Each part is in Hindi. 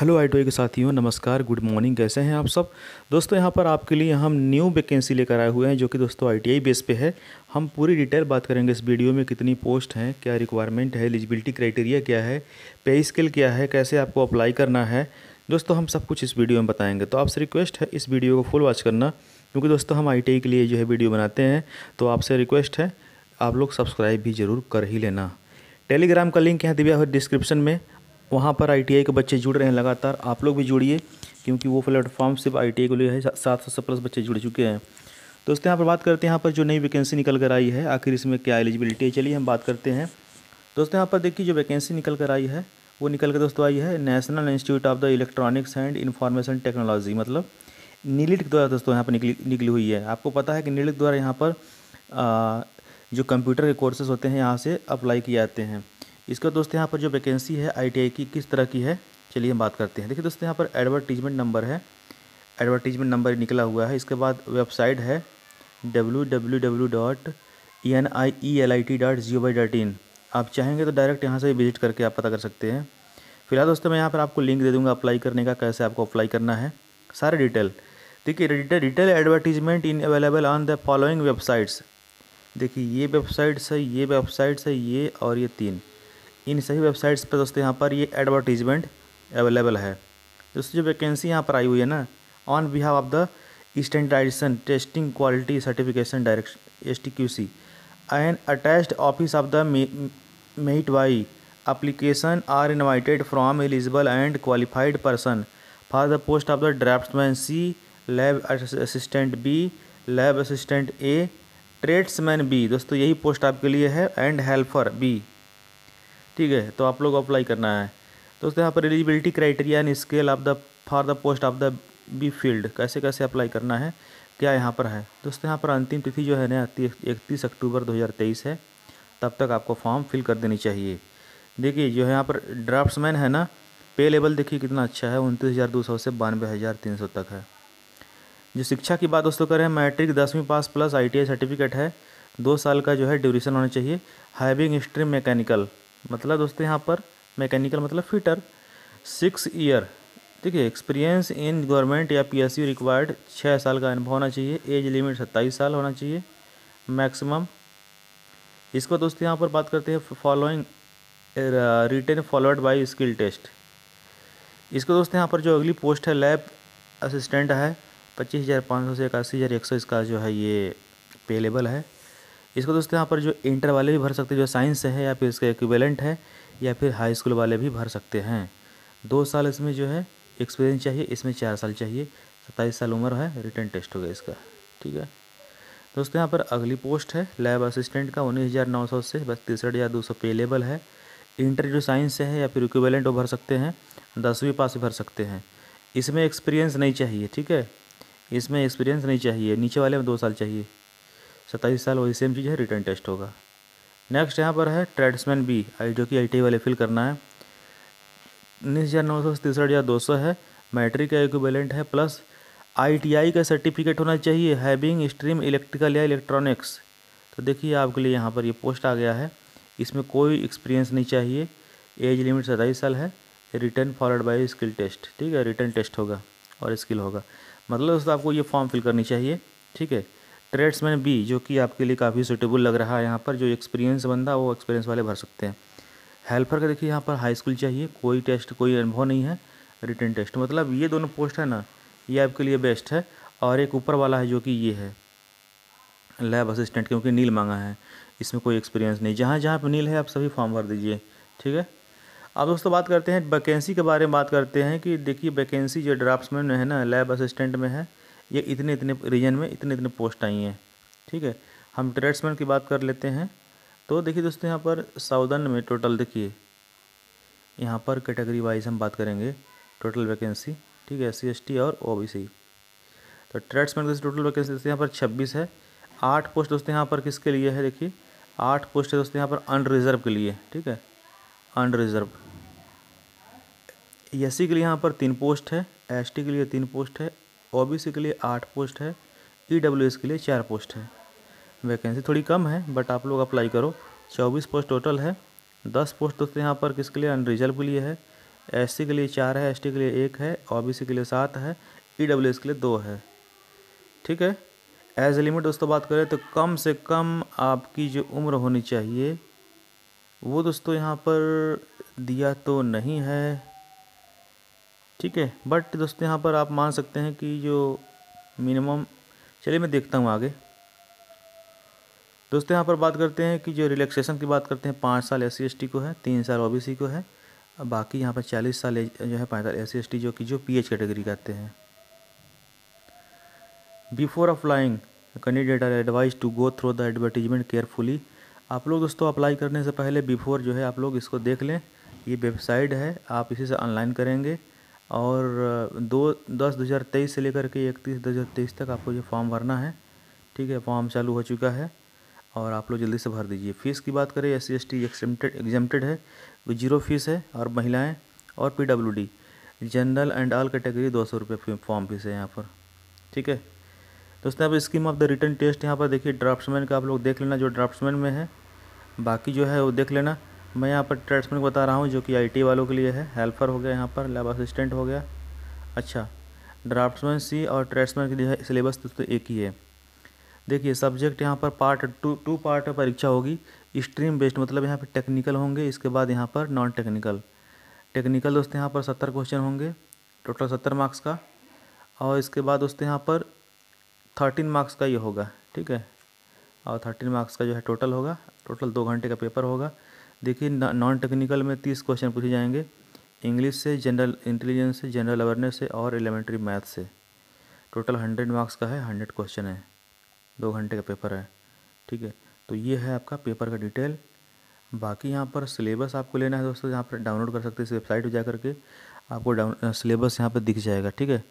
हेलो आई के साथियों नमस्कार गुड मॉर्निंग कैसे हैं आप सब दोस्तों यहाँ पर आपके लिए हम न्यू वैकेंसी लेकर आए हुए हैं जो कि दोस्तों आईटीआई बेस पे है हम पूरी डिटेल बात करेंगे इस वीडियो में कितनी पोस्ट हैं क्या रिक्वायरमेंट है एलिजिबिलिटी क्राइटेरिया क्या है पे स्किल क्या है कैसे आपको अप्लाई करना है दोस्तों हम सब कुछ इस वीडियो में बताएंगे तो आपसे रिक्वेस्ट है इस वीडियो को फुल वॉच करना क्योंकि दोस्तों हम आई के लिए जो है वीडियो बनाते हैं तो आपसे रिक्वेस्ट है आप लोग सब्सक्राइब भी ज़रूर कर ही लेना टेलीग्राम का लिंक यहाँ दिया हुआ डिस्क्रिप्शन में वहाँ पर आई के बच्चे जुड़ रहे हैं लगातार आप लोग भी जुड़िए क्योंकि वो प्लेटफॉर्म सिर्फ आई को लिए है सात सौ प्लस बच्चे जुड़ चुके हैं दोस्तों यहाँ पर बात करते हैं यहाँ पर जो नई वैकेंसी निकल कर आई है आखिर इसमें क्या एलिजिबिलिटी है चलिए हम बात करते हैं दोस्तों यहाँ पर देखिए जो वैकेंसी निकल कर आई है वो निकल कर दोस्तों आई है national institute of the electronics and information technology मतलब नीलिट द्वारा दोस्तों यहाँ पर निकली निकली हुई है आपको पता है कि नीलिट द्वारा यहाँ पर जो कंप्यूटर के कोर्सेज होते हैं यहाँ से अप्लाई किए जाते हैं इसका दोस्त यहाँ पर जो वैकेंसी है आई की किस तरह की है चलिए हम बात करते हैं देखिए दोस्तों यहाँ पर एडवर्टीजमेंट नंबर है एडवर्टीजमेंट नंबर निकला हुआ है इसके बाद वेबसाइट है W W W dot E N I E L I T dot G O Y dot in आप चाहेंगे तो डायरेक्ट यहाँ से विजिट करके आप पता कर सकते हैं फिलहाल दोस्तों मैं यहाँ पर आपको लिंक दे दूँगा अप्लाई करने का कैसे आपको अप्लाई करना है सारे डिटेल देखिए retail retail advertisement in available on the following websites देखिए ये वेबसाइट्स है ये वेबसाइट्स है ये और ये तीन इन सभी वेबसाइट्स पर दोस्तों यहाँ पर ये एडवर्टीजमेंट अवेलेबल है दोस्तों जो वैकेंसी यहाँ पर आई हुई है ना on behalf of the standardization testing quality certification direction S T Q C and attached office of the MeitY application are invited from eligible and qualified person for the post of the draftsman C lab assistant B lab assistant A tradesman B दोस्तों यही पोस्ट आपके लिए है एंड हेल्पर बी ठीक है तो आप लोग अप्लाई करना है दोस्तों यहाँ पर eligibility criteria and scale of the for the post of the B field कैसे कैसे अप्लाई करना है क्या यहाँ पर है दोस्तों यहाँ पर अंतिम तिथि जो है ना इकतीस अक्टूबर दो है तब तक आपको फॉर्म फिल कर देनी चाहिए देखिए जो है यहाँ पर ड्राफ्ट है ना पे लेवल देखिए कितना अच्छा है उनतीस हज़ार दो सौ से बानवे हज़ार तीन सौ तक है जो शिक्षा की बात दोस्तों करें मैट्रिक दसवीं पास प्लस आई सर्टिफिकेट है दो साल का जो है ड्यूरेशन होना चाहिए हैविंग स्ट्रीम मैकेनिकल मतलब दोस्तों यहाँ पर मैकेनिकल मतलब फिटर सिक्स ईयर ठीक है एक्सपीरियंस इन गवर्नमेंट या पीएसयू रिक्वायर्ड छः साल का अनुभव होना चाहिए एज लिमिट सत्ताईस साल होना चाहिए मैक्सिमम इसको दोस्तों यहाँ पर बात करते हैं following written followed by skill test इसको दोस्तों यहाँ पर जो अगली पोस्ट है लैब असिस्टेंट है पच्चीस हज़ार पाँच सौ से इक्यासी हज़ार एक सौ इसका जो है ये पेलेबल है इसको दोस्तों यहाँ पर जो इंटर वाले भी भर सकते हैं जो साइंस से है या फिर इसका इक्विवेलेंट है या फिर हाई स्कूल वाले भी भर सकते हैं दो साल इसमें जो है एक्सपीरियंस चाहिए इसमें चार साल चाहिए सत्ताईस साल उम्र है रिटर्न टेस्ट हो गया इसका ठीक है दोस्तों यहाँ पर अगली पोस्ट है लैब असिस्टेंट का उन्नीस हज़ार नौ सौ से बस तिरसठ हज़ार दो सौ पेलेबल है इंटर जो साइंस से है या फिर इक्विवेलेंट वो भर सकते हैं दसवीं पास भी भर सकते हैं इसमें एक्सपीरियंस नहीं चाहिए ठीक है इसमें एक्सपीरियंस नहीं चाहिए नीचे वाले में दो साल चाहिए सत्ताईस साल वही सेम चीज़ है रिटर्न टेस्ट होगा नेक्स्ट यहाँ पर है ट्रेड्समैन बी आई जो कि आई वाले फिल करना है उन्नीस हज़ार नौ सौ तिरसठ या दो सौ है मैट्रिक का इक्विवेलेंट है प्लस आईटीआई का सर्टिफिकेट होना चाहिए हैविंग स्ट्रीम इलेक्ट्रिकल या इलेक्ट्रॉनिक्स तो देखिए आपके लिए यहाँ पर ये यह पोस्ट आ गया है इसमें कोई एक्सपीरियंस नहीं चाहिए एज लिमिट सताईस साल है written followed by skill test ठीक है रिटर्न टेस्ट होगा और स्किल होगा मतलब दोस्तों आपको ये फॉर्म फिल करनी चाहिए ठीक है ट्रेड्समैन बी जो कि आपके लिए काफ़ी सूटेबल लग रहा है यहाँ पर जो एक्सपीरियंस बंदा वो एक्सपीरियंस वाले भर सकते हैं हेल्पर का देखिए यहाँ पर हाई स्कूल चाहिए कोई टेस्ट कोई अनुभव नहीं है रिटर्न टेस्ट मतलब ये दोनों पोस्ट है ना ये आपके लिए बेस्ट है और एक ऊपर वाला है जो कि ये है लैब असिस्टेंट क्योंकि नील मांगा है इसमें कोई एक्सपीरियंस नहीं जहाँ जहाँ पर नील है आप सभी फॉर्म भर दीजिए ठीक है अब दोस्तों बात करते हैं वैकेंसी के बारे में बात करते हैं कि देखिए वैकेंसी जो ड्राफ्ट्स में है ना लैब असिस्टेंट में है ये इतने इतने रीजन में इतने इतने पोस्ट आई हैं ठीक है हम ट्रेड्समैन की बात कर लेते हैं तो देखिए दोस्तों यहाँ पर साउदर्न में टोटल देखिए यहाँ पर कैटेगरी वाइज हम बात करेंगे टोटल वैकेंसी ठीक है सी एस टी और ओ बी सी तो ट्रेड्समैन की टोटल वैकेंसी दोस्तों यहाँ पर छब्बीस है आठ पोस्ट दोस्तों यहाँ पर किसके लिए है देखिए आठ पोस्ट है दोस्तों यहाँ पर अनरिजर्व के लिए ठीक है अनरिजर्व एस e के लिए यहाँ पर तीन पोस्ट है एस के लिए तीन पोस्ट है ओ बी सी के लिए आठ पोस्ट है ई डब्ल्यू एस के लिए चार पोस्ट है वैकेंसी थोड़ी कम है बट आप लोग अप्लाई करो चौबीस पोस्ट टोटल है दस पोस्ट दोस्तों यहाँ पर किसके लिए अनरिजर्व के लिए है एस के लिए चार है एस के लिए एक है ओ के लिए सात है ई e के लिए दो है ठीक है एज ए लिमिट दोस्तों बात करें तो कम से कम आपकी जो उम्र होनी चाहिए वो दोस्तों यहाँ पर दिया तो नहीं है ठीक है बट दोस्तों यहाँ पर आप मान सकते हैं कि जो मिनिमम चलिए मैं देखता हूँ आगे दोस्तों यहाँ पर बात करते हैं कि जो रिलैक्सेशन की बात करते हैं पाँच साल एस सी को है तीन साल ओ को है बाकी यहाँ पर चालीस साल जो है साल एस सी एस टी जो कि जो पी एच कैटेगरी कहते हैं before applying candidate are advise to go through the advertisement carefully आप लोग दोस्तों अप्लाई करने से पहले बिफोर जो है आप लोग इसको देख लें ये वेबसाइट है आप इसी से ऑनलाइन करेंगे और दो दस दो हज़ार तेईस से लेकर के इकतीस दो हज़ार तेईस तक आपको ये फॉर्म भरना है ठीक है फॉर्म चालू हो चुका है और आप लोग जल्दी से भर दीजिए फ़ीस की बात करें S C S T exempted exempted है वो जीरो फीस है और महिलाएं और P W D general and all category दो सौ रुपये फॉर्म फीस है यहाँ पर ठीक है दोस्तों अब scheme of the written test यहाँ पर देखिए ड्राफ्ट्समैन का आप लोग देख लेना जो ड्राफ्ट्समैन में है बाकी जो है वो देख लेना मैं यहाँ पर ट्रेड्समैन को बता रहा हूँ जो कि आईटी वालों के लिए है हेल्पर हो गया यहाँ पर लैब असिस्टेंट हो गया अच्छा ड्राफ्टमैन सी और ट्रेड्समैन के लिए सिलेबस तो, तो एक ही है देखिए सब्जेक्ट यहाँ पर पार्ट टू टू पार्ट परीक्षा होगी स्ट्रीम बेस्ड मतलब यहाँ पर टेक्निकल होंगे इसके बाद यहाँ पर नॉन टेक्निकल टेक्निकल दोस्तों यहाँ पर सत्तर क्वेश्चन होंगे टोटल सत्तर मार्क्स का और इसके बाद दोस्तों यहाँ पर थर्टीन मार्क्स का ये होगा ठीक है और थर्टीन मार्क्स का जो है टोटल होगा टोटल दो घंटे का पेपर होगा देखिए नॉन टेक्निकल में तीस क्वेश्चन पूछे जाएंगे इंग्लिश से जनरल इंटेलिजेंस से जनरल अवेयरनेस से और एलिमेंट्री मैथ से टोटल हंड्रेड मार्क्स का है हंड्रेड क्वेश्चन है दो घंटे का पेपर है ठीक है तो ये है आपका पेपर का डिटेल बाकी यहाँ पर सिलेबस आपको लेना है दोस्तों यहाँ पर डाउनलोड कर सकते हैं इस वेबसाइट पर जा करके आपको डाउन सिलेबस यहाँ पर दिख जाएगा ठीक है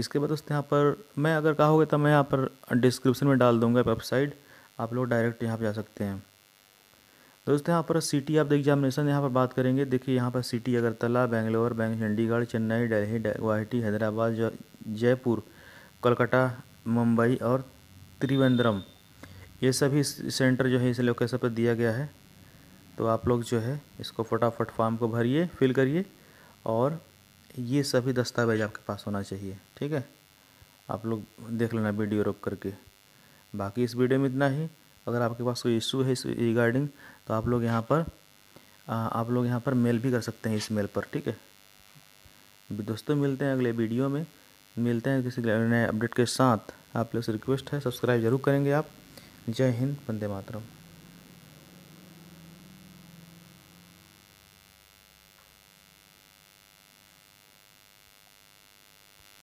इसके बाद दोस्तों यहाँ पर मैं अगर कहोगे तो मैं यहाँ पर डिस्क्रिप्शन में डाल दूँगा वेबसाइट आप लोग डायरेक्ट यहाँ पर जा सकते हैं तो दोस्तों यहाँ पर सिटी ऑफ द एग्जामिनेशन यहाँ पर बात करेंगे देखिए यहाँ पर सिटी अगरतला बेंगलोर बैंग चंडीगढ़ चेन्नई दिल्ली गुवाहाटी हैदराबाद जयपुर कोलकाता मुंबई और त्रिवेंद्रम ये सभी सेंटर जो है इस लोकेशन पर दिया गया है तो आप लोग जो है इसको फटाफट फॉर्म को भरिए फिल करिए और ये सभी दस्तावेज आपके पास होना चाहिए ठीक है आप लोग देख लेना वीडियो रोक करके बाकी इस वीडियो में इतना ही अगर आपके पास कोई इशू है इस रिगार्डिंग तो आप लोग यहाँ पर आप लोग यहाँ पर मेल भी कर सकते हैं इस मेल पर ठीक है दोस्तों मिलते हैं अगले वीडियो में मिलते हैं किसी नए अपडेट के साथ आप लोग से रिक्वेस्ट है सब्सक्राइब जरूर करेंगे आप जय हिंद वंदे मातरम